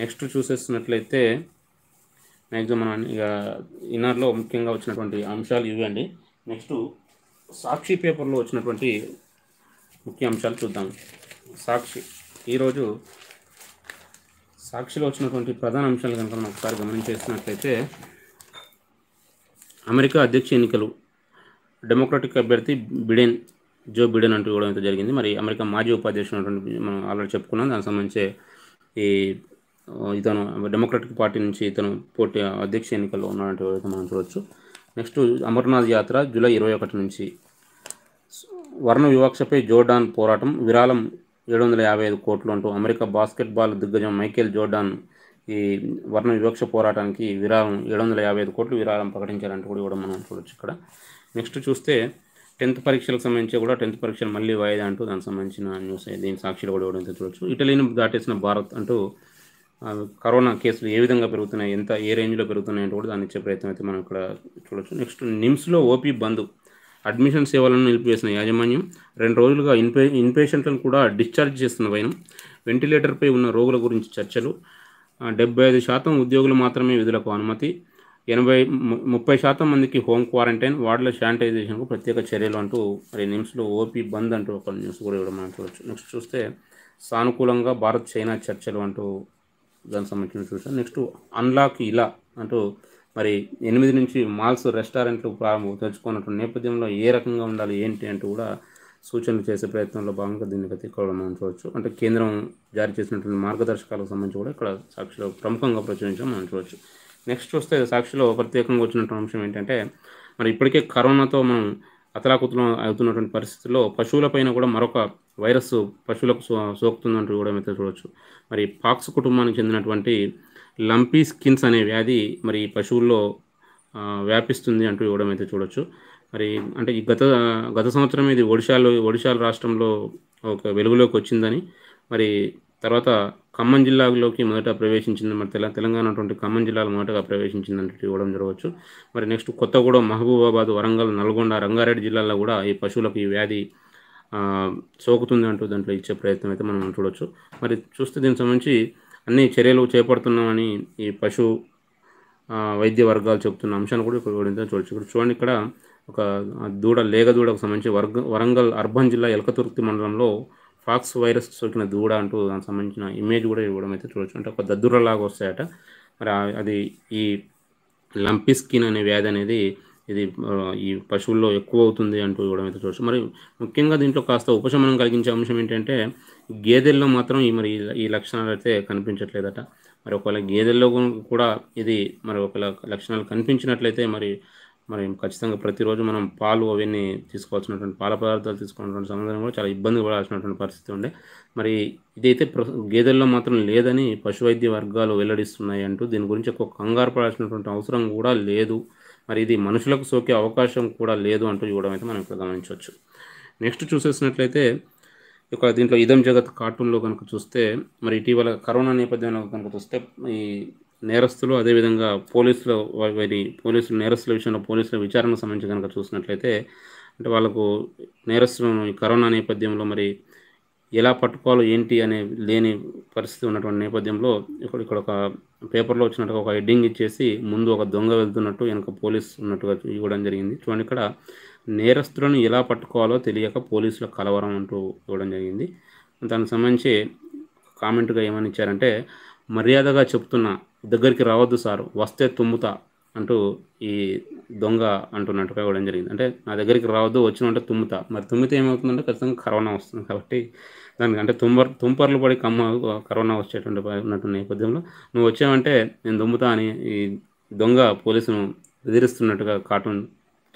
next చూసేసినట్లయితే maximum మనం ఇక ఇన్నర్లో ముఖ్యంగా వచ్చినటువంటి అంశాలు ఇవ్వండి నెక్స్ట్ సాక్షి పేపర్లో వచ్చినటువంటి ముఖ్య అంశాలు చూద్దాం సాక్షి ఈరోజు సాక్షిలో వచ్చినటువంటి ప్రధాన అంశాలు కనుక మనం ఒకసారి గమనించేసినట్లయితే అమెరికా అధ్యక్ష ఎన్నికలు డెమోక్రాటిక్ అభ్యర్థి బిడెన్ జో బిడెన్ అంటూ కూడా జరిగింది మరి అమెరికా మాజీ ఉపాధ్యక్షుడు మనం ఆల్రెడీ చెప్పుకున్నాం దానికి సంబంధించి ఈ ఇతను డెమోక్రటిక్ పార్టీ నుంచి ఇతను పోటీ అధ్యక్ష ఎన్నికల్లో ఉన్నటువంటి మనం చూడవచ్చు నెక్స్ట్ అమర్నాథ్ యాత్ర జూలై ఇరవై ఒకటి నుంచి వర్ణ వివక్షపై జోర్డాన్ పోరాటం విరాళం ఏడు వందల యాభై ఐదు కోట్లు అంటూ అమెరికా బాస్కెట్బాల్ దిగ్గజం మైకేల్ జోర్డాన్ ఈ వర్ణ వివక్ష పోరాటానికి విరాళం ఏడు వందల యాభై ఐదు కోట్లు విరాళం ప్రకటించారంటూ కూడా మనం చూడవచ్చు ఇక్కడ నెక్స్ట్ చూస్తే టెన్త్ పరీక్షలకు సంబంధించి కూడా టెన్త్ పరీక్షలు మళ్ళీ వాయిదా అంటూ దానికి సంబంధించిన న్యూస్ దీని సాక్షులు కూడా ఇవ్వడం చూడవచ్చు ఇటలీని దాటేసిన భారత్ అంటూ కరోనా కేసులు ఏ విధంగా పెరుగుతున్నాయి ఎంత ఏ రేంజ్లో పెరుగుతున్నాయి అంటే కూడా దాన్ని ఇచ్చే ప్రయత్నం అయితే మనం ఇక్కడ చూడొచ్చు నెక్స్ట్ నిమ్స్లో ఓపీ బంద్ అడ్మిషన్ సేవలను నిలిపివేసిన యాజమాన్యం రెండు రోజులుగా ఇన్పే ఇన్పేషెంట్లను కూడా డిశ్చార్జ్ చేస్తున్న వైనం వెంటిలేటర్పై ఉన్న రోగుల గురించి చర్చలు డెబ్బై ఐదు శాతం ఉద్యోగులు మాత్రమే విధులకు అనుమతి ఎనభై ముప్పై శాతం మందికి హోమ్ క్వారంటైన్ వార్డుల శానిటైజేషన్కు ప్రత్యేక చర్యలు అంటూ మరి నిమ్స్లో ఓపీ బంద్ అంటూ ఒక న్యూస్ కూడా ఇవ్వడం మనం చూడవచ్చు నెక్స్ట్ చూస్తే సానుకూలంగా భారత్ చైనా చర్చలు అంటూ దానికి సంబంధించిన చూసాం నెక్స్ట్ అన్లాక్ ఇలా అంటూ మరి ఎనిమిది నుంచి మాల్స్ రెస్టారెంట్లు ప్రారంభం తెచ్చుకున్నటువంటి నేపథ్యంలో ఏ రకంగా ఉండాలి ఏంటి అంటూ కూడా సూచనలు చేసే ప్రయత్నంలో భాగంగా దీన్ని ప్రతి ఇక్కడ మనం చూడవచ్చు అంటే కేంద్రం జారీ చేసినటువంటి మార్గదర్శకాలకు సంబంధించి కూడా ఇక్కడ సాక్షిలో ప్రముఖంగా ప్రచురించడం మనం చూడవచ్చు నెక్స్ట్ చూస్తే సాక్షిలో ప్రత్యేకంగా వచ్చినటువంటి అంశం ఏంటంటే మరి ఇప్పటికే కరోనాతో మనం అతలాకుతలం అవుతున్నటువంటి పరిస్థితుల్లో పశువులపైన కూడా మరొక వైరస్ పశువులకు సో సోకుతుందంటూ కూడా మిత్రులు చూడవచ్చు మరి పాక్స్ కుటుంబానికి చెందినటువంటి లంపీ స్కిన్స్ అనే వ్యాధి మరి పశువుల్లో వ్యాపిస్తుంది అంటూ ఇవ్వడం అయితే చూడొచ్చు మరి అంటే ఈ గత గత సంవత్సరం ఇది ఒడిశాలో ఒడిశా రాష్ట్రంలో ఒక వెలుగులోకి వచ్చిందని మరి తర్వాత ఖమ్మం జిల్లాలోకి మొదట ప్రవేశించింది మరి తెల తెలంగాణ అటువంటి ఖమ్మం జిల్లాలో మొదటగా ప్రవేశించింది అంటే ఇవ్వడం జరగవచ్చు మరి నెక్స్ట్ కొత్తగూడెం మహబూబాబాద్ వరంగల్ నల్గొండ రంగారెడ్డి జిల్లాల్లో కూడా ఈ పశువులకు ఈ వ్యాధి సోకుతుంది అంటూ దాంట్లో ఇచ్చే ప్రయత్నం అయితే మనం చూడవచ్చు మరి చూస్తే దీనికి సంబంధించి అన్ని చర్యలు చేపడుతున్నామని ఈ పశు వైద్య వర్గాలు చెప్తున్న అంశాన్ని కూడా ఇక్కడ చూడవచ్చు ఇక్కడ చూడండి ఇక్కడ ఒక దూడ లేగ దూడకు సంబంధించి వర్గ వరంగల్ అర్బన్ జిల్లా ఎలకతుర్తి మండలంలో ఫాక్స్ వైరస్ సోకిన దూడ అంటూ దానికి సంబంధించిన ఇమేజ్ కూడా ఇవ్వడం అయితే చూడొచ్చు అంటే ఒక దద్దురలాగా వస్తాయట మరి అది ఈ లంపీ స్కిన్ అనే వ్యాధి అనేది ఇది ఈ పశువుల్లో ఎక్కువ అవుతుంది అంటూ కూడా అయితే చూడవచ్చు మరి ముఖ్యంగా దీంట్లో కాస్త ఉపశమనం కలిగించే అంశం ఏంటంటే గేదెల్లో మాత్రం ఈ మరి ఈ లక్షణాలు అయితే కనిపించట్లేదట మరి ఒకవేళ గేదెల్లో కూడా ఇది మరి ఒకవేళ లక్షణాలు కనిపించినట్లయితే మరి మరి ఖచ్చితంగా ప్రతిరోజు మనం పాలు అవన్నీ తీసుకోవాల్సినటువంటి పాల పదార్థాలు తీసుకున్నటువంటి సంబంధం కూడా చాలా ఇబ్బంది పడాల్సినటువంటి పరిస్థితి ఉండే మరి ఇదైతే గేదెల్లో మాత్రం లేదని పశువైద్య వర్గాలు వెల్లడిస్తున్నాయి అంటూ దీని గురించి ఎక్కువ కంగారు పడాల్సినటువంటి అవసరం కూడా లేదు మరి ఇది మనుషులకు సోకే అవకాశం కూడా లేదు అంటూ చూడడం అయితే మనం ఇక్కడ గమనించవచ్చు నెక్స్ట్ చూసేసినట్లయితే ఇక దీంట్లో ఇదం జగత్ కార్టూన్లో కనుక చూస్తే మరి ఇటీవల కరోనా నేపథ్యంలో కనుక చూస్తే ఈ నేరస్తులు అదేవిధంగా పోలీసుల వారి పోలీసులు నేరస్తుల విషయంలో పోలీసుల విచారణకు సంబంధించి కనుక చూసినట్లయితే అంటే వాళ్ళకు నేరస్తులను ఈ కరోనా నేపథ్యంలో మరి ఎలా పట్టుకోవాలో ఏంటి అనే లేని పరిస్థితి ఉన్నటువంటి నేపథ్యంలో ఇక్కడ ఇక్కడ ఒక పేపర్లో వచ్చినట్టుగా ఒక హెడ్డింగ్ ఇచ్చేసి ముందు ఒక దొంగ వెళ్తున్నట్టు వెనక పోలీస్ ఉన్నట్టుగా ఇవ్వడం జరిగింది చూడండి ఇక్కడ నేరస్తులను ఎలా పట్టుకోవాలో తెలియక పోలీసుల కలవరం అంటూ ఇవ్వడం జరిగింది దానికి సంబంధించి కామెంట్గా ఏమని ఇచ్చారంటే మర్యాదగా చెప్తున్నా దగ్గరికి రావద్దు సార్ వస్తే తుమ్ముతా అంటూ ఈ దొంగ అంటున్నట్టుగా ఇవ్వడం జరిగింది అంటే నా దగ్గరికి రావద్దు అంటే తుమ్ముతా మరి తుమ్మితే ఏమవుతుందంటే ఖచ్చితంగా కరోనా వస్తుంది కాబట్టి దానికి అంటే తుంపర్ తుంపర్లు పడి కమ్మ కరోనా వచ్చేటువంటి ఉన్నటువంటి నేపథ్యంలో నువ్వు వచ్చావంటే నేను దొమ్ముతా అని ఈ దొంగ పోలీసును ఎదిరిస్తున్నట్టుగా కార్టూన్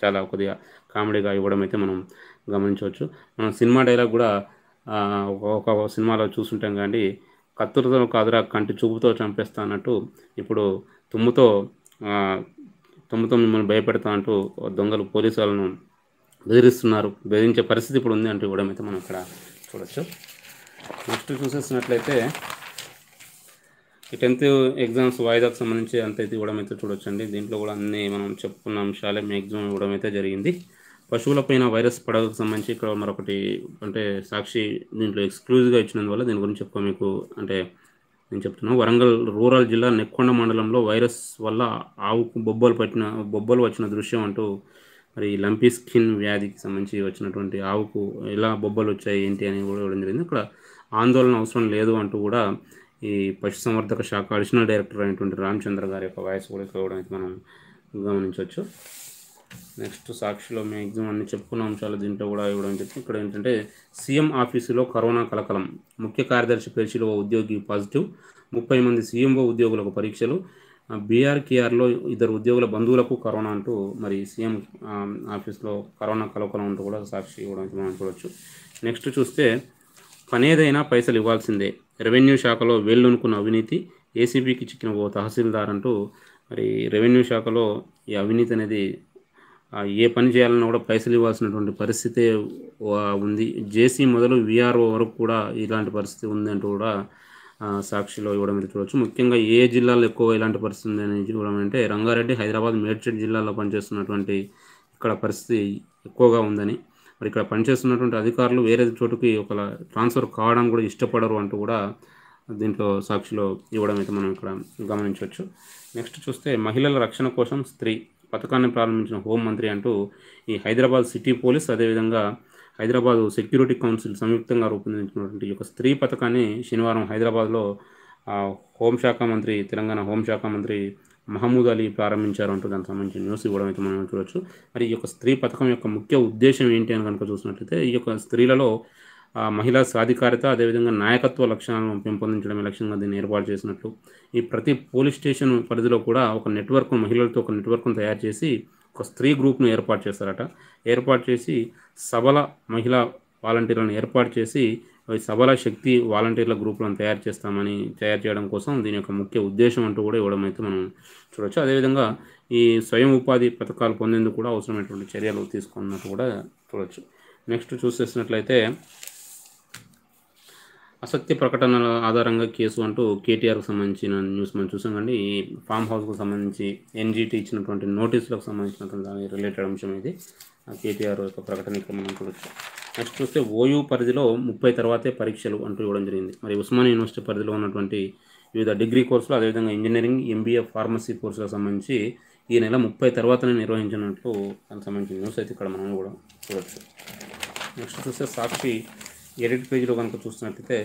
చాలా కొద్దిగా కామెడీగా ఇవ్వడం అయితే మనం గమనించవచ్చు మనం సినిమా డైలాగ్ కూడా ఒక సినిమాలో చూస్తుంటాం కానీ కత్తులతో కాదురా కంటి చూపుతో చంపేస్తా అన్నట్టు ఇప్పుడు తుమ్ముతో తుమ్ముతో మిమ్మల్ని భయపెడతా అంటూ దొంగలు పోలీసు వాళ్ళను బెదిరిస్తున్నారు బెదిరించే పరిస్థితి ఇప్పుడు ఉంది అంటూ ఇవ్వడం అయితే మనం ఇక్కడ చూడొచ్చు నెక్స్ట్ చూసేసినట్లయితే ఈ టెన్త్ ఎగ్జామ్స్ వాయిదాకు సంబంధించి అంత అయితే ఇవ్వడం అయితే చూడొచ్చండి దీంట్లో కూడా అన్ని మనం చెప్పుకున్న అంశాలే మ్యాక్సిమం ఇవ్వడం అయితే జరిగింది పశువులపైన వైరస్ పడవకు సంబంధించి ఇక్కడ మరొకటి అంటే సాక్షి దీంట్లో ఎక్స్క్లూజివ్గా ఇచ్చినందువల్ల దీని గురించి చెప్పుకో మీకు అంటే నేను చెప్తున్నాను వరంగల్ రూరల్ జిల్లా నెక్కొండ మండలంలో వైరస్ వల్ల ఆవుకు బొబ్బలు పట్టిన బొబ్బలు వచ్చిన దృశ్యం అంటూ మరి లంపీ స్కిన్ వ్యాధికి సంబంధించి వచ్చినటువంటి ఆవుకు ఎలా బొబ్బలు వచ్చాయి ఏంటి అని కూడా ఇవ్వడం జరిగింది ఇక్కడ ఆందోళన అవసరం లేదు అంటూ కూడా ఈ పశుసంవర్ధక శాఖ అడిషనల్ డైరెక్టర్ అయినటువంటి రామచంద్ర గారి యొక్క వాయిస్ కూడా ఇవ్వడానికి అయితే మనం గమనించవచ్చు నెక్స్ట్ సాక్షిలో మ్యాక్సిమం అన్ని చెప్పుకున్న అంశాలు దీంట్లో కూడా ఇవ్వడం చెప్పి ఇక్కడ ఏంటంటే సీఎం ఆఫీసులో కరోనా కలకలం ముఖ్య కార్యదర్శి పరీక్షలో ఉద్యోగి పాజిటివ్ ముప్పై మంది సీఎంఓ ఉద్యోగులకు పరీక్షలు బీఆర్కేఆర్లో ఇద్దరు ఉద్యోగుల బంధువులకు కరోనా అంటూ మరి సీఎం ఆఫీస్లో కరోనా కలకలం అంటూ కూడా సాక్షి ఇవ్వడం మనం చూడవచ్చు నెక్స్ట్ చూస్తే పనేదైనా పైసలు ఇవ్వాల్సిందే రెవెన్యూ శాఖలో వేళ్ళనుకున్న అవినీతి ఏసీబీకి చిక్కిన ఓ తహసీల్దార్ అంటూ మరి రెవెన్యూ శాఖలో ఈ అవినీతి అనేది ఏ పని చేయాలన్నా కూడా పైసలు ఇవ్వాల్సినటువంటి పరిస్థితి ఉంది జేసీ మొదలు విఆర్ఓ వరకు కూడా ఇలాంటి పరిస్థితి ఉంది అంటూ కూడా సాక్షిలో ఇవ్వడం మీరు చూడవచ్చు ముఖ్యంగా ఏ జిల్లాలో ఎక్కువ ఇలాంటి పరిస్థితి ఉంది అనేది చూడడం అంటే రంగారెడ్డి హైదరాబాద్ మేడ్చల్ జిల్లాలో పనిచేస్తున్నటువంటి ఇక్కడ పరిస్థితి ఎక్కువగా ఉందని మరి ఇక్కడ పనిచేస్తున్నటువంటి అధికారులు వేరే చోటుకి ఒక ట్రాన్స్ఫర్ కావడం కూడా ఇష్టపడరు అంటూ కూడా దీంట్లో సాక్షిలో ఇవ్వడం అయితే మనం ఇక్కడ గమనించవచ్చు నెక్స్ట్ చూస్తే మహిళల రక్షణ కోసం స్త్రీ పథకాన్ని ప్రారంభించిన హోంమంత్రి అంటూ ఈ హైదరాబాద్ సిటీ పోలీస్ అదేవిధంగా హైదరాబాదు సెక్యూరిటీ కౌన్సిల్ సంయుక్తంగా రూపొందించినటువంటి ఈ యొక్క స్త్రీ పథకాన్ని శనివారం హైదరాబాద్లో హోంశాఖ మంత్రి తెలంగాణ హోంశాఖ మంత్రి మహమూద్ అలీ ప్రారంభించారు అంటూ దానికి సంబంధించిన న్యూస్ ఇవ్వడం అయితే మనం చూడవచ్చు మరి ఈ యొక్క స్త్రీ పథకం యొక్క ముఖ్య ఉద్దేశం ఏంటి అని కనుక చూసినట్లయితే ఈ యొక్క స్త్రీలలో మహిళా సాధికారిత అదేవిధంగా నాయకత్వ లక్షణాలను పెంపొందించడమే లక్ష్యంగా దీన్ని ఏర్పాటు చేసినట్లు ఈ ప్రతి పోలీస్ స్టేషన్ పరిధిలో కూడా ఒక నెట్వర్క్ను మహిళలతో ఒక నెట్వర్క్ను తయారు చేసి ఒక స్త్రీ గ్రూప్ను ఏర్పాటు చేస్తారట ఏర్పాటు చేసి సబల మహిళా వాలంటీర్లను ఏర్పాటు చేసి సభల శక్తి వాలంటీర్ల గ్రూపులను తయారు చేస్తామని తయారు చేయడం కోసం దీని యొక్క ముఖ్య ఉద్దేశం అంటూ కూడా ఇవ్వడం అయితే మనం చూడవచ్చు అదేవిధంగా ఈ స్వయం ఉపాధి పథకాలు పొందేందుకు కూడా అవసరమైనటువంటి చర్యలు తీసుకున్నట్టు కూడా చూడవచ్చు నెక్స్ట్ చూసేసినట్లయితే అసత్య ప్రకటనల ఆధారంగా కేసు అంటూ కేటీఆర్కు సంబంధించిన న్యూస్ మనం చూసాం కండి ఈ ఫామ్ హౌస్కు సంబంధించి ఎన్జీటీ ఇచ్చినటువంటి నోటీసులకు సంబంధించినటువంటి దానికి రిలేటెడ్ అంశం ఇది కేటీఆర్ యొక్క ప్రకటన ఇక్కడ మనం చూడవచ్చు నెక్స్ట్ చూస్తే ఓయూ పరిధిలో ముప్పై తర్వాతే పరీక్షలు అంటూ ఇవ్వడం జరిగింది మరి ఉస్మాని యూనివర్సిటీ పరిధిలో ఉన్నటువంటి వివిధ డిగ్రీ కోర్సులు అదేవిధంగా ఇంజనీరింగ్ ఎంబీఏ ఫార్మసీ కోర్సులకు సంబంధించి ఈ నెల ముప్పై తర్వాతనే నిర్వహించినట్లు దానికి సంబంధించిన న్యూస్ అయితే ఇక్కడ మనం కూడా చూడవచ్చు నెక్స్ట్ చూస్తే సాక్షి ఎడిట్ పేజీలో కనుక చూసినట్లయితే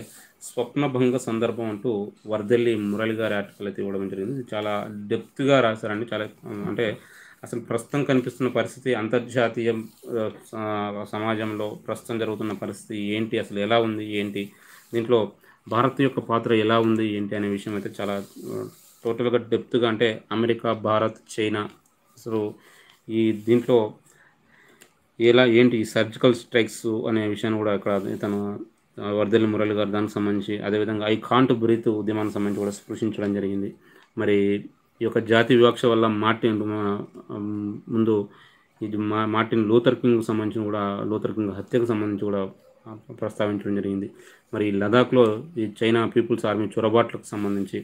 స్వప్నభంగ సందర్భం అంటూ వర్దల్లి మురళి గారి ఆర్టికల్ అయితే ఇవ్వడం జరిగింది చాలా డెప్త్గా రాశారండి చాలా అంటే అసలు ప్రస్తుతం కనిపిస్తున్న పరిస్థితి అంతర్జాతీయ సమాజంలో ప్రస్తుతం జరుగుతున్న పరిస్థితి ఏంటి అసలు ఎలా ఉంది ఏంటి దీంట్లో భారత్ యొక్క పాత్ర ఎలా ఉంది ఏంటి అనే విషయం అయితే చాలా టోటల్గా డెప్త్గా అంటే అమెరికా భారత్ చైనా అసలు ఈ దీంట్లో ఎలా ఏంటి సర్జికల్ స్ట్రైక్స్ అనే విషయాన్ని కూడా ఇక్కడ తను వర్ధల్లి మురళి గారు దానికి సంబంధించి అదేవిధంగా ఐ కాంట్ బ్రీత్ ఉద్యమానికి సంబంధించి కూడా స్పృశించడం జరిగింది మరి ఈ యొక్క జాతి వివక్ష వల్ల మార్టిన్ ముందు ఇది మా మార్టిన్ లూథర్ కింగ్కు సంబంధించిన కూడా లూథర్ కింగ్ హత్యకు సంబంధించి కూడా ప్రస్తావించడం జరిగింది మరి లదాఖ్లో ఈ చైనా పీపుల్స్ ఆర్మీ చొరబాట్లకు సంబంధించి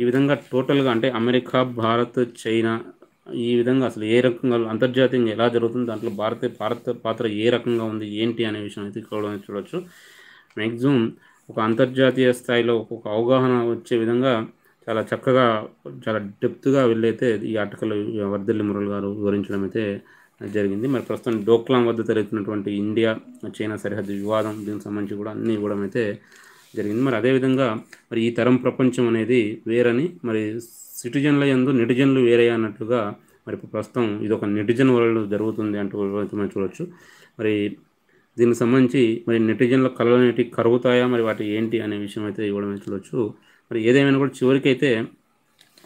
ఈ విధంగా టోటల్గా అంటే అమెరికా భారత్ చైనా ఈ విధంగా అసలు ఏ రకంగా అంతర్జాతీయంగా ఎలా జరుగుతుంది దాంట్లో భారత భారత పాత్ర ఏ రకంగా ఉంది ఏంటి అనే విషయం అయితే ఇక్కడ చూడవచ్చు మ్యాక్సిమం ఒక అంతర్జాతీయ స్థాయిలో ఒక అవగాహన వచ్చే విధంగా చాలా చక్కగా చాలా డెప్త్గా వెళ్ళైతే ఈ ఆటకలు వర్ధల్లి మురళి గారు వివరించడం అయితే జరిగింది మరి ప్రస్తుతం డోక్లాం వద్ద జరుగుతున్నటువంటి ఇండియా చైనా సరిహద్దు వివాదం దీనికి సంబంధించి కూడా అన్నీ ఇవ్వడం అయితే జరిగింది మరి అదేవిధంగా మరి ఈ తరం ప్రపంచం అనేది వేరని మరి సిటిజన్ల ఎందు నెటిజన్లు వేరే అన్నట్లుగా మరి ప్రస్తుతం ఇది ఒక నెటిజన్ వరల్డ్ జరుగుతుంది అంటూ మనం చూడవచ్చు మరి దీనికి సంబంధించి మరి నెటిజన్ల కళలు అనేటివి కరుగుతాయా మరి వాటి ఏంటి అనే విషయం అయితే ఇవ్వడం చూడవచ్చు మరి ఏదేమైనా కూడా చివరికి అయితే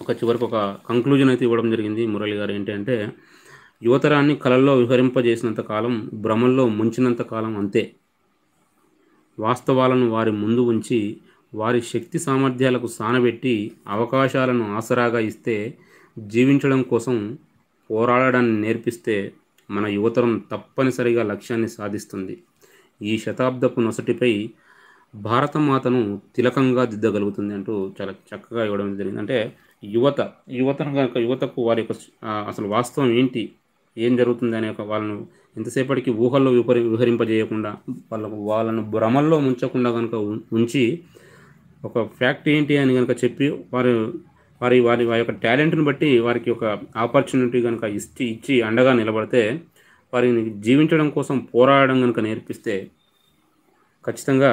ఒక చివరికి ఒక కంక్లూజన్ అయితే ఇవ్వడం జరిగింది మురళి గారు ఏంటంటే యువతరాన్ని కళల్లో విహరింపజేసినంత కాలం భ్రమల్లో ముంచినంత కాలం అంతే వాస్తవాలను వారి ముందు ఉంచి వారి శక్తి సామర్థ్యాలకు సానబెట్టి అవకాశాలను ఆసరాగా ఇస్తే జీవించడం కోసం పోరాడడాన్ని నేర్పిస్తే మన యువతరం తప్పనిసరిగా లక్ష్యాన్ని సాధిస్తుంది ఈ శతాబ్దపు నొసటిపై భారతమాతను తిలకంగా దిద్దగలుగుతుంది అంటూ చాలా చక్కగా ఇవ్వడం జరిగింది అంటే యువత యువతను కనుక యువతకు వారి యొక్క అసలు వాస్తవం ఏంటి ఏం జరుగుతుంది అనే ఒక వాళ్ళను ఎంతసేపటికి ఊహల్లో విపరి విహరింపజేయకుండా వాళ్ళకు వాళ్ళను భ్రమల్లో ఉంచకుండా కనుక ఉంచి ఒక ఫ్యాక్ట్ ఏంటి అని కనుక చెప్పి వారు వారి వారి వారి యొక్క టాలెంట్ని బట్టి వారికి ఒక ఆపర్చునిటీ కనుక ఇచ్చి ఇచ్చి అండగా నిలబడితే వారిని జీవించడం కోసం పోరాడడం కనుక నేర్పిస్తే ఖచ్చితంగా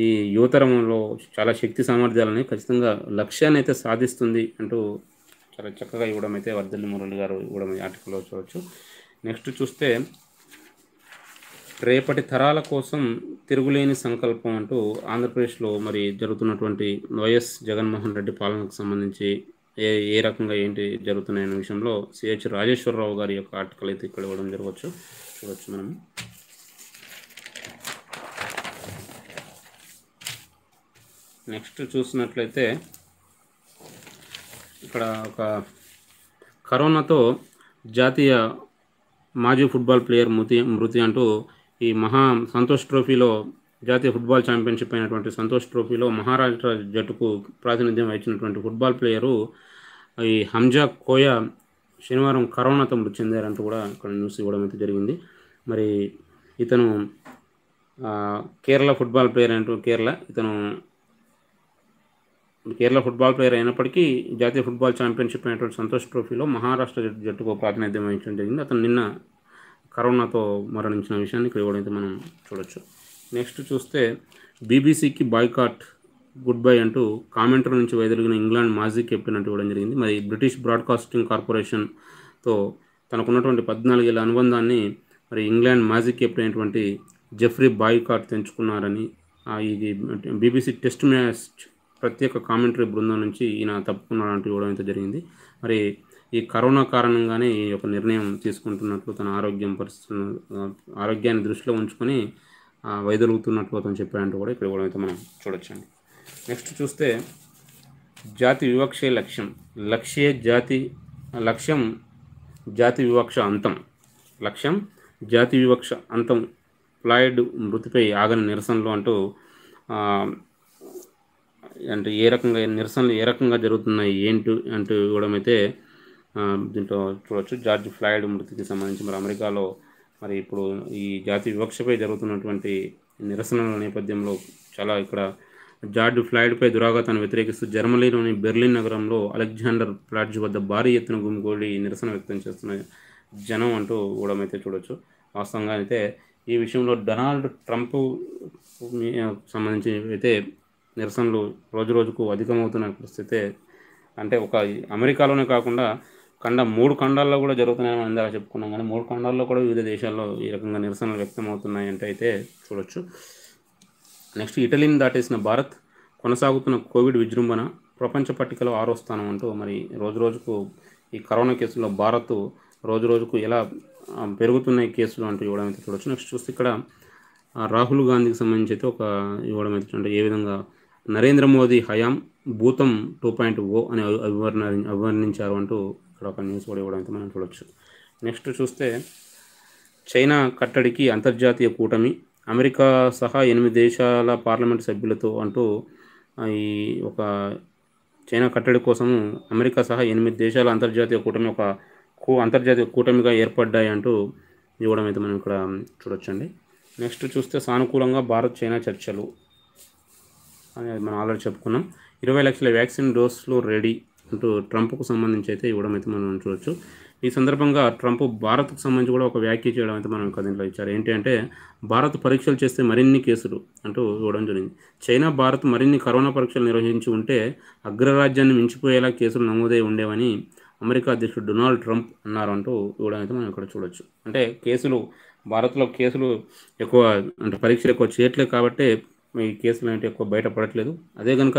ఈ యువతరంలో చాలా శక్తి సామర్థ్యాలని ఖచ్చితంగా లక్ష్యాన్ని అయితే సాధిస్తుంది అంటూ చాలా చక్కగా ఇవ్వడం అయితే వర్ధల్లి మురళి గారు ఇవ్వడం ఆర్టికల్లో చూడవచ్చు నెక్స్ట్ చూస్తే రేపటి తరాల కోసం తిరుగులేని సంకల్పం అంటూ ఆంధ్రప్రదేశ్లో మరి జరుగుతున్నటువంటి వైఎస్ జగన్మోహన్ రెడ్డి పాలనకు సంబంధించి ఏ ఏ రకంగా ఏంటి జరుగుతున్నాయనే విషయంలో సిహెచ్ రాజేశ్వరరావు గారి యొక్క ఆర్టికల్ అయితే ఇక్కడ ఇవ్వడం జరగవచ్చు చూడవచ్చు మనము నెక్స్ట్ చూసినట్లయితే ఇక్కడ ఒక కరోనాతో జాతీయ మాజీ ఫుట్బాల్ ప్లేయర్ మృతి మృతి అంటూ ఈ మహా సంతోష్ ట్రోఫీలో జాతీయ ఫుట్బాల్ ఛాంపియన్షిప్ అయినటువంటి సంతోష్ ట్రోఫీలో మహారాష్ట్ర జట్టుకు ప్రాతినిధ్యం వహించినటువంటి ఫుట్బాల్ ప్లేయరు ఈ హంజా కోయా శనివారం కరోనాతో మృతి చెందారంటూ కూడా ఇక్కడ న్యూస్ ఇవ్వడం అయితే జరిగింది మరి ఇతను కేరళ ఫుట్బాల్ ప్లేయర్ అంటూ కేరళ ఇతను కేరళ ఫుట్బాల్ ప్లేయర్ అయినప్పటికీ జాతీయ ఫుట్బాల్ ఛాంపియన్షిప్ అయినటువంటి సంతోష్ ట్రోఫీలో మహారాష్ట్ర జట్టుకు ప్రాతినిధ్యం వహించడం జరిగింది అతను నిన్న కరోనాతో మరణించిన విషయాన్ని ఇక్కడ అయితే మనం చూడొచ్చు నెక్స్ట్ చూస్తే బీబీసీకి బాయ్కాట్ గుడ్ బై అంటూ కామెంటర్ నుంచి వైదొలిగిన ఇంగ్లాండ్ మాజీ కెప్టెన్ అంటూ ఇవ్వడం జరిగింది మరి బ్రిటిష్ బ్రాడ్కాస్టింగ్ కార్పొరేషన్తో తనకున్నటువంటి పద్నాలుగేళ్ళ అనుబంధాన్ని మరి ఇంగ్లాండ్ మాజీ కెప్టెన్ అయినటువంటి జెఫ్రీ బాయ్కాట్ తెంచుకున్నారని ఈ బీబీసీ టెస్ట్ మ్యాచ్ ప్రత్యేక కామెంటరీ బృందం నుంచి ఈయన తప్పుకున్నాడంటూ ఇవ్వడం అయితే జరిగింది మరి ఈ కరోనా కారణంగానే ఈ యొక్క నిర్ణయం తీసుకుంటున్నట్లు తన ఆరోగ్యం పరిస్థితులను ఆరోగ్యాన్ని దృష్టిలో ఉంచుకొని వైదొలుగుతున్నట్లు అతను చెప్పాడంటూ కూడా ఇక్కడ ఇవ్వడం అయితే మనం చూడొచ్చండి నెక్స్ట్ చూస్తే జాతి వివక్షే లక్ష్యం లక్ష్యే జాతి లక్ష్యం జాతి వివక్ష అంతం లక్ష్యం జాతి వివక్ష అంతం ఫ్లాయిడ్ మృతిపై ఆగని నిరసనలు అంటూ అంటే ఏ రకంగా నిరసనలు ఏ రకంగా జరుగుతున్నాయి ఏంటి అంటూ ఇవ్వడం అయితే దీంట్లో చూడవచ్చు జార్జ్ ఫ్లాయిడ్ మృతికి సంబంధించి మరి అమెరికాలో మరి ఇప్పుడు ఈ జాతి వివక్షపై జరుగుతున్నటువంటి నిరసనల నేపథ్యంలో చాలా ఇక్కడ జార్జ్ ఫ్లాయిడ్పై దురాఘాతాన్ని వ్యతిరేకిస్తూ జర్మనీలోని బెర్లిన్ నగరంలో అలెగ్జాండర్ ప్లాట్జ్ వద్ద భారీ ఎత్తున గుమిగూడి నిరసన వ్యక్తం చేస్తున్న జనం అంటూ కూడా అయితే చూడవచ్చు వాస్తవంగా అయితే ఈ విషయంలో డొనాల్డ్ ట్రంప్ సంబంధించి అయితే నిరసనలు రోజుకు అధికమవుతున్న పరిస్థితే అంటే ఒక అమెరికాలోనే కాకుండా ఖండ మూడు ఖండాల్లో కూడా జరుగుతున్నాయని మనం ఇందాక చెప్పుకున్నాం కానీ మూడు ఖండాల్లో కూడా వివిధ దేశాల్లో ఈ రకంగా నిరసనలు వ్యక్తమవుతున్నాయి అంటే అయితే చూడొచ్చు నెక్స్ట్ ఇటలీని దాటేసిన భారత్ కొనసాగుతున్న కోవిడ్ విజృంభణ ప్రపంచ పట్టికలో ఆరో స్థానం అంటూ మరి రోజు రోజుకు ఈ కరోనా కేసుల్లో భారత్ రోజు రోజుకు ఎలా పెరుగుతున్నాయి కేసులు అంటూ ఇవ్వడం అయితే చూడొచ్చు నెక్స్ట్ చూస్తే ఇక్కడ రాహుల్ గాంధీకి సంబంధించి అయితే ఒక ఇవ్వడం అయితే అంటే ఏ విధంగా నరేంద్ర మోదీ హయాం భూతం టూ పాయింట్ ఓ అని అభివర్ణ అభివర్ణించారు అంటూ ఇక్కడ ఒక న్యూస్ కూడా ఇవ్వడం అయితే మనం చూడవచ్చు నెక్స్ట్ చూస్తే చైనా కట్టడికి అంతర్జాతీయ కూటమి అమెరికా సహా ఎనిమిది దేశాల పార్లమెంట్ సభ్యులతో అంటూ ఈ ఒక చైనా కట్టడి కోసము అమెరికా సహా ఎనిమిది దేశాల అంతర్జాతీయ కూటమి ఒక కూ అంతర్జాతీయ కూటమిగా ఏర్పడ్డాయి అంటూ ఇవ్వడం అయితే మనం ఇక్కడ చూడొచ్చండి నెక్స్ట్ చూస్తే సానుకూలంగా భారత్ చైనా చర్చలు అని మనం ఆల్రెడీ చెప్పుకున్నాం ఇరవై లక్షల వ్యాక్సిన్ డోసులు రెడీ అంటూ ట్రంప్కు సంబంధించి అయితే ఇవ్వడం అయితే మనం చూడవచ్చు ఈ సందర్భంగా ట్రంప్ భారత్కు సంబంధించి కూడా ఒక వ్యాఖ్య చేయడం అయితే మనం దీంట్లో ఇచ్చారు ఏంటి అంటే భారత్ పరీక్షలు చేస్తే మరిన్ని కేసులు అంటూ ఇవ్వడం జరిగింది చైనా భారత్ మరిన్ని కరోనా పరీక్షలు నిర్వహించి ఉంటే అగ్రరాజ్యాన్ని మించిపోయేలా కేసులు నమోదై ఉండేవని అమెరికా అధ్యక్షుడు డొనాల్డ్ ట్రంప్ అన్నారు అంటూ ఇవ్వడం అయితే మనం ఇక్కడ చూడవచ్చు అంటే కేసులు భారత్లో కేసులు ఎక్కువ అంటే పరీక్షలు ఎక్కువ చేయట్లేదు కాబట్టి ఈ కేసులు అనేవి ఎక్కువ బయటపడట్లేదు అదే కనుక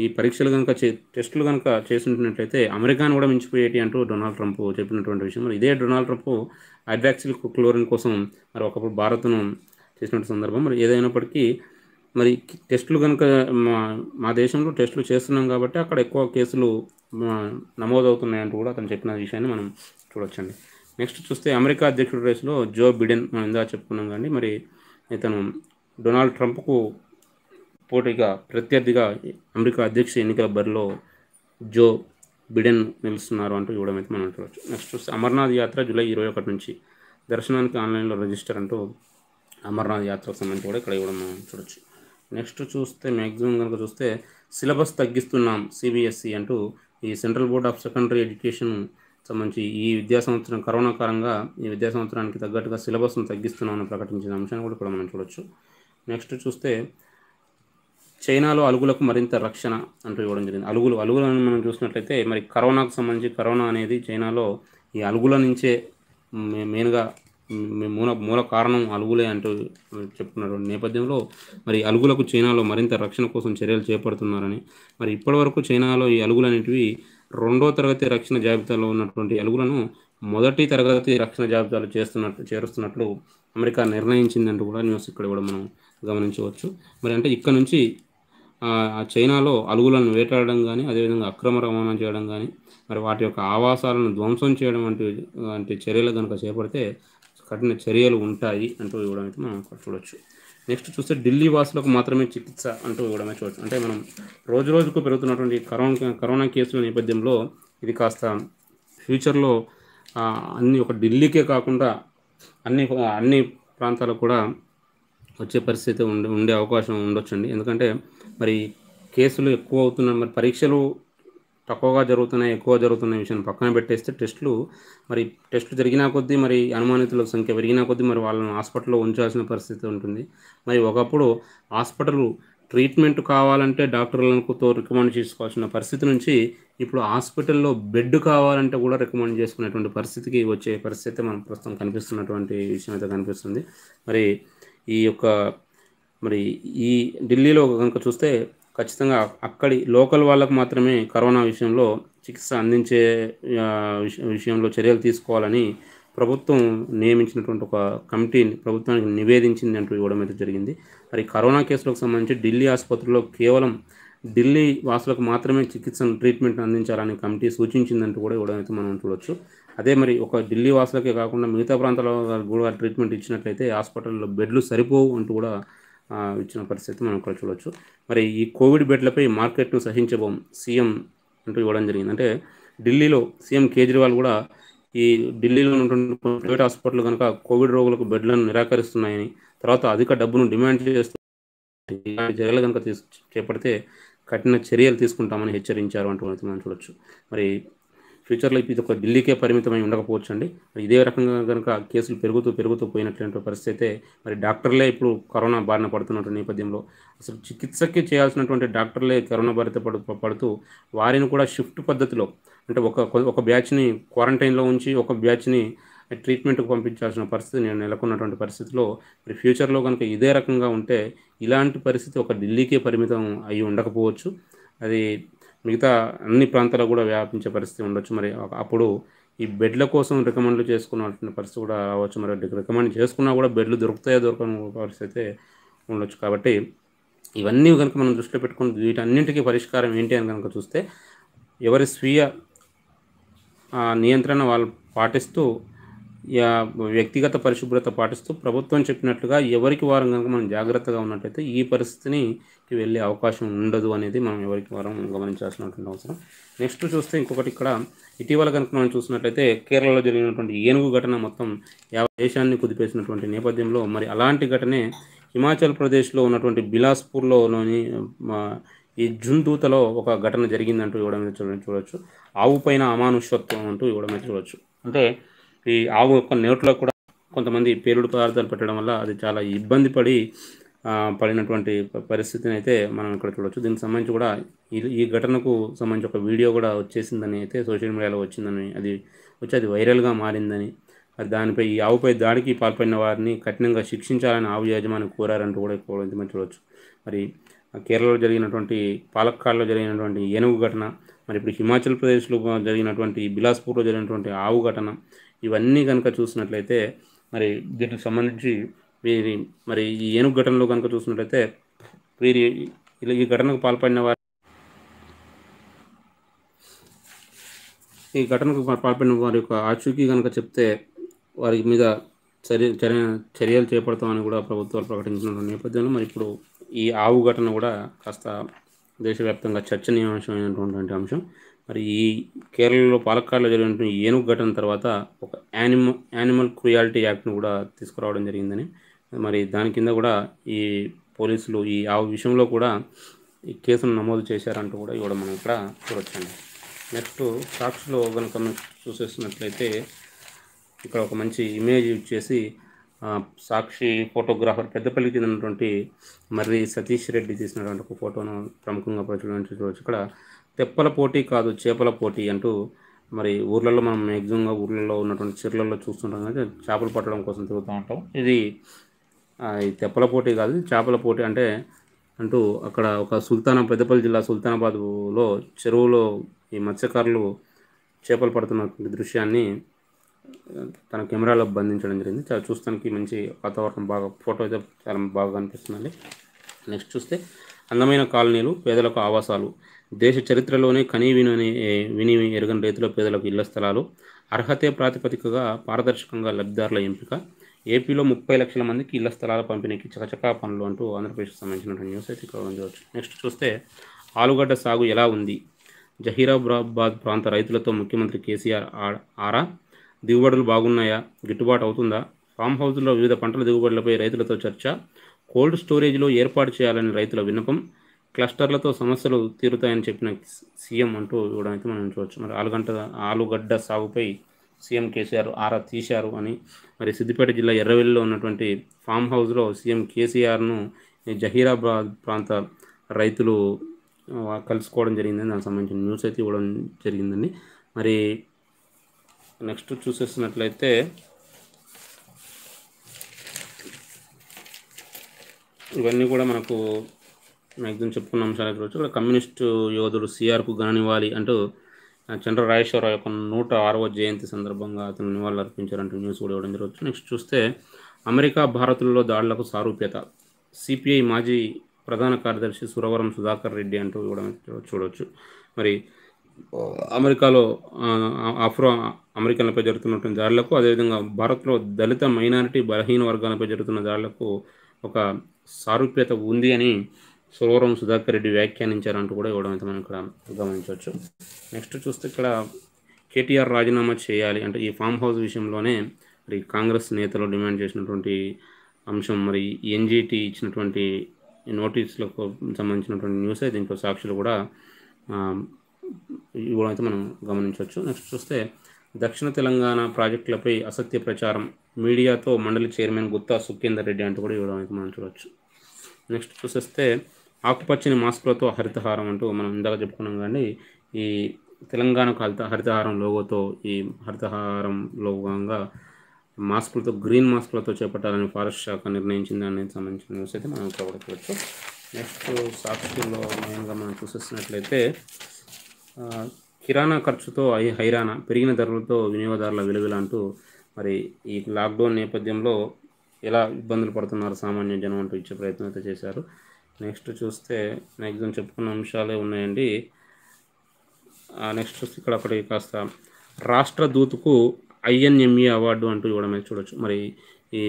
ఈ పరీక్షలు కనుక చే టెస్టులు కనుక చేసినట్లయితే అమెరికాను కూడా మించిపోయేటి అంటూ డొనాల్డ్ ట్రంప్ చెప్పినటువంటి విషయం ఇదే డొనాల్డ్ ట్రంప్ హైడ్రాక్సిల్ క్లోరిన్ కోసం మరి ఒకప్పుడు భారత్ను చేసినటువంటి సందర్భం మరి ఏదైనప్పటికీ మరి టెస్టులు కనుక మా మా దేశంలో టెస్టులు చేస్తున్నాం కాబట్టి అక్కడ ఎక్కువ కేసులు నమోదవుతున్నాయంటూ కూడా అతను చెప్పిన విషయాన్ని మనం చూడొచ్చండి నెక్స్ట్ చూస్తే అమెరికా అధ్యక్షుడు రేసులో జో బిడెన్ మనం ఇందా చెప్పుకున్నాం కానీ మరి ఇతను డొనాల్డ్ ట్రంప్కు పోటీగా ప్రత్యర్థిగా అమెరికా అధ్యక్ష ఎన్నికల బరిలో జో బిడెన్ నిలుస్తున్నారు అంటూ ఇవ్వడం అయితే మనం చూడవచ్చు నెక్స్ట్ చూస్తే అమర్నాథ్ యాత్ర జూలై ఇరవై ఒకటి నుంచి దర్శనానికి ఆన్లైన్లో రిజిస్టర్ అంటూ అమర్నాథ్ యాత్రకు సంబంధించి కూడా ఇక్కడ ఇవ్వడం మనం చూడొచ్చు నెక్స్ట్ చూస్తే మ్యాక్సిమం కనుక చూస్తే సిలబస్ తగ్గిస్తున్నాం సిబిఎస్ఈ అంటూ ఈ central board of secondary education సంబంధించి ఈ విద్యా సంవత్సరం కరోనా కారంగా ఈ విద్యా సంవత్సరానికి తగ్గట్టుగా సిలబస్ను తగ్గిస్తున్నామని ప్రకటించిన అంశాన్ని కూడా ఇక్కడ మనం చూడొచ్చు నెక్స్ట్ చూస్తే చైనాలో అలుగులకు మరింత రక్షణ అంటూ ఇవ్వడం జరిగింది అలుగులు అలుగులను మనం చూసినట్లయితే మరి కరోనాకు సంబంధించి కరోనా అనేది చైనాలో ఈ అలుగుల నుంచే మెయిన్గా మూల మూల కారణం అలుగులే అంటూ చెప్తున్నారు నేపథ్యంలో మరి అలుగులకు చైనాలో మరింత రక్షణ కోసం చర్యలు చేపడుతున్నారని మరి ఇప్పటివరకు చైనాలో ఈ అలుగులు అనేటివి రెండో తరగతి రక్షణ జాబితాలో ఉన్నటువంటి అలుగులను మొదటి తరగతి రక్షణ జాబితాలు చేస్తున్నట్టు చేరుస్తున్నట్లు అమెరికా నిర్ణయించిందంటూ కూడా న్యూస్ ఇక్కడ కూడా మనం గమనించవచ్చు మరి అంటే ఇక్కడ నుంచి చైనాలో అలుగులను వేటాడడం కానీ అదేవిధంగా అక్రమ రవాణా చేయడం కానీ మరి వాటి యొక్క ఆవాసాలను ధ్వంసం చేయడం వంటి వంటి చర్యలు కనుక చేపడితే కఠిన చర్యలు ఉంటాయి అంటూ ఇవ్వడానికి మనం చూడవచ్చు నెక్స్ట్ చూస్తే ఢిల్లీ వాసులకు మాత్రమే చికిత్స అంటూ ఇవ్వడమే చూడవచ్చు అంటే మనం రోజు రోజుకు పెరుగుతున్నటువంటి కరోనా కరోనా కేసుల నేపథ్యంలో ఇది కాస్త ఫ్యూచర్లో అన్ని ఒక ఢిల్లీకే కాకుండా అన్ని అన్ని ప్రాంతాలకు కూడా వచ్చే పరిస్థితి ఉండే ఉండే అవకాశం ఉండొచ్చండి ఎందుకంటే మరి కేసులు ఎక్కువ అవుతున్నాయి మరి పరీక్షలు తక్కువగా జరుగుతున్నాయి ఎక్కువ జరుగుతున్న విషయాన్ని పక్కన పెట్టేస్తే టెస్టులు మరి టెస్టులు జరిగినా కొద్దీ మరి అనుమానితుల సంఖ్య పెరిగినా కొద్దీ మరి వాళ్ళని హాస్పిటల్లో ఉంచాల్సిన పరిస్థితి ఉంటుంది మరి ఒకప్పుడు హాస్పిటల్ ట్రీట్మెంట్ కావాలంటే డాక్టర్లతో రికమెండ్ చేసుకోవాల్సిన పరిస్థితి నుంచి ఇప్పుడు హాస్పిటల్లో బెడ్ కావాలంటే కూడా రికమెండ్ చేసుకునేటువంటి పరిస్థితికి వచ్చే పరిస్థితి మనం ప్రస్తుతం కనిపిస్తున్నటువంటి విషయం అయితే కనిపిస్తుంది మరి ఈ యొక్క మరి ఈ ఢిల్లీలో కనుక చూస్తే ఖచ్చితంగా అక్కడి లోకల్ వాళ్ళకు మాత్రమే కరోనా విషయంలో చికిత్స అందించే విషయంలో చర్యలు తీసుకోవాలని ప్రభుత్వం నియమించినటువంటి ఒక కమిటీని ప్రభుత్వానికి నివేదించింది అంటూ ఇవ్వడం అయితే జరిగింది మరి కరోనా కేసులకు సంబంధించి ఢిల్లీ ఆసుపత్రిలో కేవలం ఢిల్లీ వాసులకు మాత్రమే చికిత్సను ట్రీట్మెంట్ అందించాలని కమిటీ సూచించిందంటూ కూడా ఇవ్వడం అయితే మనం చూడవచ్చు అదే మరి ఒక ఢిల్లీ వాసులకే కాకుండా మిగతా ప్రాంతాల కూడా ట్రీట్మెంట్ ఇచ్చినట్లయితే హాస్పిటల్లో బెడ్లు సరిపోవు అంటూ కూడా ఇచ్చిన పరిస్థితి మనం ఇక్కడ చూడవచ్చు మరి ఈ కోవిడ్ బెడ్లపై మార్కెట్ను సహించబోం సీఎం అంటూ ఇవ్వడం జరిగింది అంటే ఢిల్లీలో సీఎం కేజ్రీవాల్ కూడా ఈ ఢిల్లీలో ఉన్నటువంటి ప్రైవేట్ హాస్పిటల్ కనుక కోవిడ్ రోగులకు బెడ్లను నిరాకరిస్తున్నాయని తర్వాత అధిక డబ్బును డిమాండ్ చేస్తూ చర్యలు కనుక తీసు చేపడితే కఠిన చర్యలు తీసుకుంటామని హెచ్చరించారు అంటూ మనం చూడొచ్చు మరి ఫ్యూచర్లో ఇది ఒక ఢిల్లీకే పరిమితమై ఉండకపోవచ్చు అండి ఇదే రకంగా కనుక కేసులు పెరుగుతూ పెరుగుతూ పోయినటువంటి పరిస్థితి అయితే మరి డాక్టర్లే ఇప్పుడు కరోనా బారిన పడుతున్నటువంటి నేపథ్యంలో అసలు చికిత్సకి చేయాల్సినటువంటి డాక్టర్లే కరోనా బారిత పడు పడుతూ వారిని కూడా షిఫ్ట్ పద్ధతిలో అంటే ఒక ఒక బ్యాచ్ని క్వారంటైన్లో ఉంచి ఒక బ్యాచ్ని ట్రీట్మెంట్కి పంపించాల్సిన పరిస్థితి నేను నెలకొన్నటువంటి పరిస్థితిలో మరి ఫ్యూచర్లో కనుక ఇదే రకంగా ఉంటే ఇలాంటి పరిస్థితి ఒక ఢిల్లీకే పరిమితం అయి ఉండకపోవచ్చు అది మిగతా అన్ని ప్రాంతాలకు కూడా వ్యాపించే పరిస్థితి ఉండొచ్చు మరి అప్పుడు ఈ బెడ్ల కోసం రికమెండ్లు చేసుకున్నటువంటి పరిస్థితి కూడా రావచ్చు మరి రికమెండ్ చేసుకున్నా కూడా బెడ్లు దొరుకుతాయో దొరకని పరిస్థితి అయితే ఉండొచ్చు కాబట్టి ఇవన్నీ కనుక మనం దృష్టిలో పెట్టుకుని వీటన్నింటికీ పరిష్కారం ఏంటి అని కనుక చూస్తే ఎవరి స్వీయ నియంత్రణ వాళ్ళు పాటిస్తూ వ్యక్తిగత పరిశుభ్రత పాటిస్తూ ప్రభుత్వం చెప్పినట్లుగా ఎవరికి వారం కనుక మనం జాగ్రత్తగా ఉన్నట్టయితే ఈ పరిస్థితినికి వెళ్ళే అవకాశం ఉండదు అనేది మనం ఎవరికి వారం గమనించాల్సినటువంటి అవసరం నెక్స్ట్ చూస్తే ఇంకొకటి ఇక్కడ ఇటీవల కనుక మనం చూసినట్లయితే కేరళలో జరిగినటువంటి ఏనుగు ఘటన మొత్తం దేశాన్ని కుదిపేసినటువంటి నేపథ్యంలో మరి అలాంటి ఘటనే హిమాచల్ ప్రదేశ్లో ఉన్నటువంటి బిలాస్పూర్లోని ఈ జుందూతలో ఒక ఘటన జరిగిందంటూ ఇవ్వడం చూడవచ్చు ఆవు పైన అమానుష్యత్వం అంటూ ఇవ్వడం చూడవచ్చు అంటే ఈ ఆవు యొక్క నోట్లో కూడా కొంతమంది పేలుడు పదార్థాలు పెట్టడం వల్ల అది చాలా ఇబ్బంది పడి పడినటువంటి పరిస్థితిని అయితే మనం ఇక్కడ చూడవచ్చు దీనికి సంబంధించి కూడా ఈ ఘటనకు సంబంధించి ఒక వీడియో కూడా వచ్చేసిందని అయితే సోషల్ మీడియాలో వచ్చిందని అది వచ్చి అది వైరల్గా మారిందని అది దానిపై ఈ ఆవుపై దాడికి పాల్పడిన వారిని కఠినంగా శిక్షించాలని ఆవు యాజమాని కోరారంటూ కూడా మనం చూడవచ్చు మరి కేరళలో జరిగినటువంటి పాలక్కాడ్లో జరిగినటువంటి ఏనుగు ఘటన మరి ఇప్పుడు హిమాచల్ ప్రదేశ్లో జరిగినటువంటి బిలాస్పూర్లో జరిగినటువంటి ఆవు ఘటన ఇవన్నీ కనుక చూసినట్లయితే మరి దీనికి సంబంధించి వీరి మరి ఈ ఏనుగు ఘటనలో కనుక చూసినట్లయితే వీరి ఈ ఘటనకు పాల్పడిన వారు ఈ ఘటనకు పాల్పడిన వారి యొక్క ఆచూకీ కనుక చెప్తే వారి మీద చర్య చర్య చర్యలు చేపడతామని కూడా ప్రభుత్వాలు ప్రకటించిన నేపథ్యంలో మరి ఇప్పుడు ఈ ఆవు ఘటన కూడా కాస్త దేశవ్యాప్తంగా చర్చనీయాంశమైనటువంటి అంశం మరి ఈ కేరళలో పాలక్కాడలో జరిగినటువంటి ఏనుగు ఘటన తర్వాత ఒక యానిమల్ యానిమల్ క్రుయాలిటీ యాక్ట్ను కూడా తీసుకురావడం జరిగిందని మరి దాని కింద కూడా ఈ పోలీసులు ఈ ఆ విషయంలో కూడా ఈ కేసును నమోదు చేశారంటూ కూడా ఇవ్వడం మనం ఇక్కడ చూడొచ్చండి నెక్స్ట్ సాక్షిలో కనుక మనం చూసేసినట్లయితే ఇక్కడ ఒక మంచి ఇమేజ్ ఇచ్చేసి సాక్షి ఫోటోగ్రాఫర్ పెద్దపల్లికి చెందినటువంటి మర్రి సతీష్ రెడ్డి తీసినటువంటి ఒక ఫోటోను ప్రముఖంగా పెట్టడం చూడవచ్చు ఇక్కడ తెప్పల పోటీ కాదు చేపల పోటీ అంటూ మరి ఊర్లలో మనం మ్యాక్సిమంగా ఊర్లలో ఉన్నటువంటి చెర్లలో చూస్తుంటాం కదా చేపలు పట్టడం కోసం తిరుగుతూ ఉంటాం ఇది తెప్పల పోటీ కాదు చేపల పోటీ అంటే అంటూ అక్కడ ఒక సుల్తానా పెద్దపల్లి జిల్లా సుల్తానాబాద్లో చెరువులో ఈ మత్స్యకారులు చేపలు పడుతున్న దృశ్యాన్ని తన కెమెరాలో బంధించడం జరిగింది చాలా చూస్తానికి మంచి వాతావరణం బాగా ఫోటో అయితే చాలా బాగా కనిపిస్తుందండి నెక్స్ట్ చూస్తే అందమైన కాలనీలు పేదలకు ఆవాసాలు దేశ చరిత్రలోనే కనీ విని విని ఎరుగని రైతుల పేదలకు ఇళ్ల స్థలాలు అర్హతే ప్రాతిపదికగా పారదర్శకంగా లబ్ధిదారుల ఎంపిక ఏపీలో ముప్పై లక్షల మందికి ఇళ్ల స్థలాల పంపిణీకి చకచకా పనులు అంటూ ఆంధ్రప్రదేశ్కి సంబంధించిన న్యూస్ అయితే ఇక్కడ ఉండవచ్చు నెక్స్ట్ చూస్తే ఆలుగడ్డ సాగు ఎలా ఉంది జహీరాబాద్ ప్రాంత రైతులతో ముఖ్యమంత్రి కేసీఆర్ ఆరా దిగుబడులు బాగున్నాయా గిట్టుబాటు అవుతుందా ఫామ్ హౌస్లో వివిధ పంటల దిగుబడులపై రైతులతో చర్చ కోల్డ్ స్టోరేజ్లో ఏర్పాటు చేయాలని రైతుల విన్నపం క్లస్టర్లతో సమస్యలు తీరుతాయని చెప్పిన సీఎం అంటూ ఇవ్వడం అయితే మనం చూడవచ్చు మరి ఆలుగంట ఆలుగడ్డ సాగుపై సీఎం కేసీఆర్ ఆరా తీశారు అని మరి సిద్దిపేట జిల్లా ఎర్రవెల్లిలో ఉన్నటువంటి ఫామ్ హౌస్లో సీఎం కేసీఆర్ను జహీరాబాద్ ప్రాంత రైతులు కలుసుకోవడం జరిగిందని దానికి సంబంధించిన న్యూస్ అయితే ఇవ్వడం జరిగిందండి మరి నెక్స్ట్ చూసేసినట్లయితే ఇవన్నీ కూడా మనకు మ్యాక్సిమం చెప్పుకున్న అంశాలు ఇక్కడ కమ్యూనిస్టు యోధుడు సిఆర్కు ఘననివ్వాలి అంటూ చంద్ర రాజేశ్వరరావు యొక్క నూట ఆరవ జయంతి సందర్భంగా అతను నివాళులు అర్పించారంటూ న్యూస్ కూడా ఇవ్వడం జరగచ్చు నెక్స్ట్ చూస్తే అమెరికా భారతుల్లో దాడులకు సారూప్యత సిపిఐ మాజీ ప్రధాన కార్యదర్శి సురవరం సుధాకర్ రెడ్డి అంటూ ఇవ్వడం చూడవచ్చు మరి అమెరికాలో ఆఫ్రో అమెరికన్లపై జరుగుతున్నటువంటి దాడులకు అదేవిధంగా భారత్లో దళిత మైనారిటీ బలహీన వర్గాలపై జరుగుతున్న దాడులకు ఒక సారూప్యత ఉంది అని సురవరం సుధాకర్ రెడ్డి వ్యాఖ్యానించారంటూ కూడా ఇవ్వడం అయితే మనం ఇక్కడ గమనించవచ్చు నెక్స్ట్ చూస్తే ఇక్కడ కేటీఆర్ రాజీనామా చేయాలి అంటే ఈ ఫామ్ హౌస్ విషయంలోనే మరి కాంగ్రెస్ నేతలు డిమాండ్ చేసినటువంటి అంశం మరి ఎన్జిటి ఇచ్చినటువంటి నోటీసులకు సంబంధించినటువంటి న్యూస్ అయితే దీంట్లో సాక్షులు కూడా ఇవ్వడం అయితే మనం గమనించవచ్చు నెక్స్ట్ చూస్తే దక్షిణ తెలంగాణ ప్రాజెక్టులపై అసత్య ప్రచారం మీడియాతో మండలి చైర్మన్ గుత్తా సుఖేందర్ రెడ్డి అంటూ కూడా ఇవ్వడం అయితే మనం చూడవచ్చు నెక్స్ట్ చూసేస్తే ఆకుపచ్చని మాస్కులతో హరితహారం అంటూ మనం ఇందాక చెప్పుకున్నాం కానీ ఈ తెలంగాణకు హరిత హరితహారం లోగోతో ఈ హరితహారం లోగంగా మాస్కులతో గ్రీన్ మాస్కులతో చేపట్టాలని ఫారెస్ట్ శాఖ నిర్ణయించింది దానికి సంబంధించిన న్యూస్ అయితే మనం చూడవచ్చు నెక్స్ట్ సాక్షిలో మెయిన్గా మనం చూసేసినట్లయితే కిరాణా ఖర్చుతో హైరాణ పెరిగిన ధరలతో వినియోగదారుల విలువలు అంటూ మరి ఈ లాక్డౌన్ నేపథ్యంలో ఎలా ఇబ్బందులు పడుతున్నారు సామాన్య జనం అంటూ ఇచ్చే ప్రయత్నం అయితే చేశారు నెక్స్ట్ చూస్తే మ్యాక్సిమం చెప్పుకున్న అంశాలే ఉన్నాయండి నెక్స్ట్ చూస్తే ఇక్కడ ఒకటి కాస్త రాష్ట్ర దూతుకు ఐఎన్ఎంఈ అవార్డు అంటూ ఇవ్వడం అయితే చూడొచ్చు మరి ఈ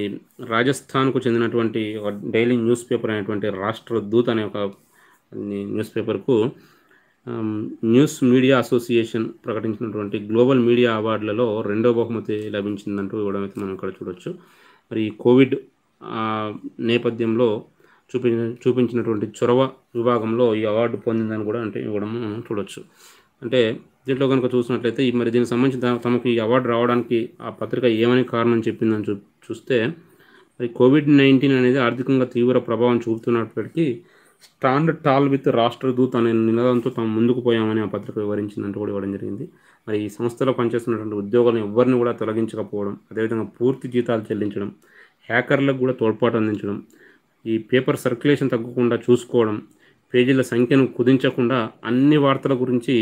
రాజస్థాన్కు చెందినటువంటి ఒక డైలీ న్యూస్ పేపర్ అనేటువంటి రాష్ట్ర దూత్ అనే ఒక న్యూస్ పేపర్కు న్యూస్ మీడియా అసోసియేషన్ ప్రకటించినటువంటి గ్లోబల్ మీడియా అవార్డులలో రెండో బహుమతి లభించిందంటూ ఇవ్వడం అయితే మనం ఇక్కడ చూడొచ్చు మరి కోవిడ్ నేపథ్యంలో చూపి చూపించినటువంటి చొరవ విభాగంలో ఈ అవార్డు పొందిందని కూడా అంటే ఇవ్వడం చూడవచ్చు అంటే దీంట్లో కనుక చూసినట్లయితే మరి దీనికి సంబంధించి తమకు ఈ అవార్డు రావడానికి ఆ పత్రిక ఏమని కారణం చెప్పిందని చూ చూస్తే మరి కోవిడ్ నైన్టీన్ అనేది ఆర్థికంగా తీవ్ర ప్రభావం చూపుతున్నప్పటికీ స్టాండ్ టాల్ విత్ దూత్ అనే నినాదంతో తాము ముందుకు పోయామని ఆ పత్రిక వివరించిందంటూ కూడా ఇవ్వడం జరిగింది మరి ఈ సంస్థలో పనిచేస్తున్నటువంటి ఉద్యోగులను ఎవరిని కూడా తొలగించకపోవడం అదేవిధంగా పూర్తి జీతాలు చెల్లించడం హ్యాకర్లకు కూడా తోడ్పాటు అందించడం ఈ పేపర్ సర్క్యులేషన్ తగ్గకుండా చూసుకోవడం పేజీల సంఖ్యను కుదించకుండా అన్ని వార్తల గురించి